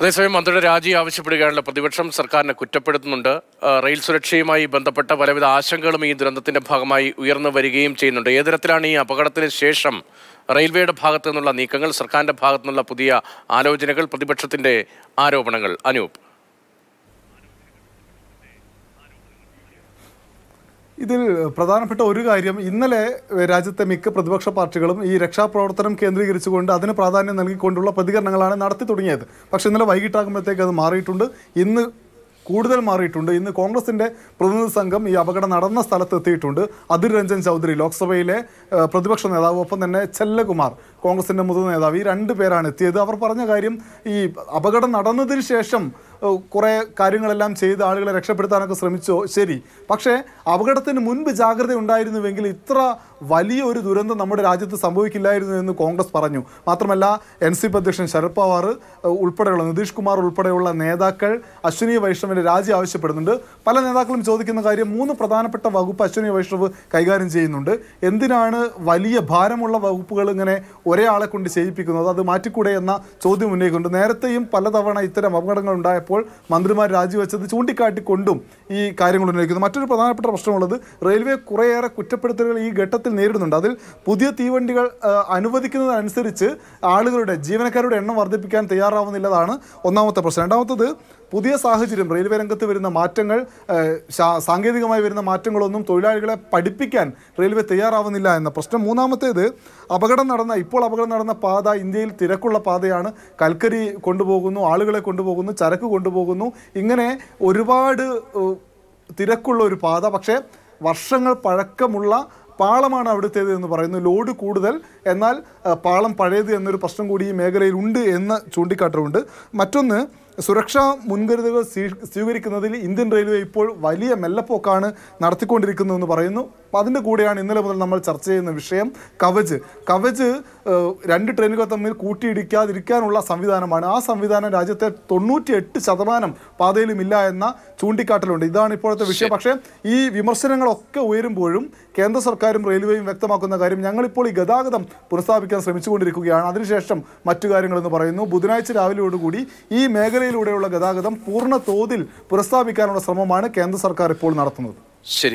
അതേസമയം മന്ത്രിയുടെ രാജി ആവശ്യപ്പെടുകയാണല്ലോ പ്രതിപക്ഷം സർക്കാരിനെ കുറ്റപ്പെടുത്തുന്നുണ്ട് റെയിൽ സുരക്ഷയുമായി ബന്ധപ്പെട്ട പലവിധ ആശങ്കകളും ഈ ദുരന്തത്തിന്റെ ഭാഗമായി ഉയർന്നു വരികയും ചെയ്യുന്നുണ്ട് ഏതരത്തിലാണ് ഈ അപകടത്തിന് ശേഷം റെയിൽവേയുടെ ഭാഗത്തു നിന്നുള്ള നീക്കങ്ങൾ സർക്കാരിന്റെ ഭാഗത്തു നിന്നുള്ള പുതിയ ആലോചനകൾ പ്രതിപക്ഷത്തിന്റെ ആരോപണങ്ങൾ അനൂപ് ഇതിൽ പ്രധാനപ്പെട്ട ഒരു കാര്യം ഇന്നലെ രാജ്യത്തെ മിക്ക പ്രതിപക്ഷ പാർട്ടികളും ഈ രക്ഷാപ്രവർത്തനം കേന്ദ്രീകരിച്ചുകൊണ്ട് അതിന് പ്രാധാന്യം നൽകിക്കൊണ്ടുള്ള പ്രതികരണങ്ങളാണ് നടത്തി തുടങ്ങിയത് പക്ഷേ ഇന്നലെ വൈകിട്ടാകുമ്പോഴത്തേക്ക് അത് മാറിയിട്ടുണ്ട് ഇന്ന് കൂടുതൽ മാറിയിട്ടുണ്ട് ഇന്ന് കോൺഗ്രസിൻ്റെ പ്രതിനിധി സംഘം ഈ അപകടം നടന്ന സ്ഥലത്ത് എത്തിയിട്ടുണ്ട് അതിർ രഞ്ജൻ ചൗധരി ലോക്സഭയിലെ പ്രതിപക്ഷ നേതാവ് ഒപ്പം തന്നെ ചെല്ലകുമാർ കോൺഗ്രസിൻ്റെ മുതിർന്ന നേതാവ് ഈ രണ്ട് പേരാണ് എത്തിയത് അവർ പറഞ്ഞ കാര്യം ഈ അപകടം നടന്നതിന് ശേഷം കുറേ കാര്യങ്ങളെല്ലാം ചെയ്ത് ആളുകളെ രക്ഷപ്പെടുത്താനൊക്കെ ശ്രമിച്ചോ ശരി പക്ഷേ അപകടത്തിന് മുൻപ് ജാഗ്രത ഉണ്ടായിരുന്നുവെങ്കിൽ ഇത്ര വലിയ ഒരു ദുരന്തം നമ്മുടെ രാജ്യത്ത് സംഭവിക്കില്ലായിരുന്നു എന്ന് കോൺഗ്രസ് പറഞ്ഞു മാത്രമല്ല എൻ സി പി അധ്യക്ഷൻ ശരത് പവാർ ഉൾപ്പെടെയുള്ള നിതീഷ് കുമാർ ഉൾപ്പെടെയുള്ള നേതാക്കൾ അശ്വിനി വൈഷ്ണവിൻ്റെ രാജി ആവശ്യപ്പെടുന്നുണ്ട് പല നേതാക്കളും ചോദിക്കുന്ന കാര്യം മൂന്ന് പ്രധാനപ്പെട്ട വകുപ്പ് അശ്വിനി വൈഷ്ണവ് കൈകാര്യം ചെയ്യുന്നുണ്ട് എന്തിനാണ് വലിയ ഭാരമുള്ള വകുപ്പുകൾ ഇങ്ങനെ ഒരേ ആളെ കൊണ്ട് ചെയ്യിപ്പിക്കുന്നത് അത് മാറ്റിക്കൂടെ എന്ന ചോദ്യം ഉന്നയിക്കുന്നുണ്ട് നേരത്തെയും പലതവണ ഇത്തരം അപകടങ്ങൾ ഉണ്ടായ ഉണ്ടായപ്പോൾ മന്ത്രിമാർ രാജിവെച്ചത് ചൂണ്ടിക്കാട്ടിക്കൊണ്ടും ഈ കാര്യങ്ങൾ ഉന്നയിക്കുന്നു മറ്റൊരു പ്രധാനപ്പെട്ട പ്രശ്നമുള്ളത് റെയിൽവേ കുറേയേറെ കുറ്റപ്പെടുത്തലുകൾ ഈ ഘട്ടത്തിൽ നേരിടുന്നുണ്ട് അതിൽ പുതിയ തീവണ്ടികൾ അനുവദിക്കുന്നതനുസരിച്ച് ആളുകളുടെ ജീവനക്കാരുടെ എണ്ണം വർദ്ധിപ്പിക്കാൻ തയ്യാറാവുന്നില്ലതാണ് ഒന്നാമത്തെ പ്രശ്നം രണ്ടാമത്തത് പുതിയ സാഹചര്യം റെയിൽവേ രംഗത്ത് വരുന്ന മാറ്റങ്ങൾ സാങ്കേതികമായി വരുന്ന മാറ്റങ്ങളൊന്നും തൊഴിലാളികളെ പഠിപ്പിക്കാൻ റെയിൽവേ തയ്യാറാവുന്നില്ല എന്ന പ്രശ്നം മൂന്നാമത്തേത് അപകടം നടന്ന ഇപ്പോൾ അപകടം നടന്ന പാത ഇന്ത്യയിൽ തിരക്കുള്ള പാതയാണ് കൽക്കരി കൊണ്ടുപോകുന്നു ആളുകളെ കൊണ്ടുപോകുന്നു ചരക്ക് കൊണ്ടുപോകുന്നു ഇങ്ങനെ ഒരുപാട് തിരക്കുള്ള ഒരു പാത പക്ഷേ വർഷങ്ങൾ പഴക്കമുള്ള പാളമാണ് അവിടുത്തേത് എന്ന് പറയുന്നു ലോഡ് കൂടുതൽ എന്നാൽ പാളം പഴയത് എന്നൊരു പ്രശ്നം കൂടി ഈ മേഖലയിൽ ഉണ്ട് എന്ന് ചൂണ്ടിക്കാട്ടലുണ്ട് മറ്റൊന്ന് സുരക്ഷാ മുൻകരുതലുകൾ സ്വീകരിക്കുന്നതിൽ ഇന്ത്യൻ റെയിൽവേ ഇപ്പോൾ വലിയ മെല്ലപ്പോക്കാണ് നടത്തിക്കൊണ്ടിരിക്കുന്നതെന്ന് പറയുന്നു അതിൻ്റെ കൂടെയാണ് ഇന്നലെ മുതൽ നമ്മൾ ചർച്ച ചെയ്യുന്ന വിഷയം കവച് കവച് രണ്ട് ട്രെയിനുകൾ തമ്മിൽ കൂട്ടിയിടിക്കാതിരിക്കാനുള്ള സംവിധാനമാണ് ആ സംവിധാനം രാജ്യത്തെ തൊണ്ണൂറ്റിയെട്ട് ശതമാനം പാതയിലുമില്ല എന്ന ചൂണ്ടിക്കാട്ടലുണ്ട് ഇതാണ് ഇപ്പോഴത്തെ വിഷയം പക്ഷേ ഈ വിമർശനങ്ങളൊക്കെ ഉയരുമ്പോഴും കേന്ദ്ര സർക്കാർ സർക്കാരും റെയിൽവേയും വ്യക്തമാക്കുന്ന കാര്യം ഞങ്ങളിപ്പോൾ ഈ ഗതാഗതം പുനഃസ്ഥാപിക്കാൻ ശ്രമിച്ചുകൊണ്ടിരിക്കുകയാണ് അതിനുശേഷം മറ്റു കാര്യങ്ങളെന്ന് പറയുന്നു ബുധനാഴ്ച രാവിലെയോടുകൂടി ഈ മേഖലയിലൂടെയുള്ള ഗതാഗതം പൂർണ്ണ തോതിൽ പുനഃസ്ഥാപിക്കാനുള്ള ശ്രമമാണ് കേന്ദ്ര സർക്കാർ ഇപ്പോൾ നടത്തുന്നത് ശരി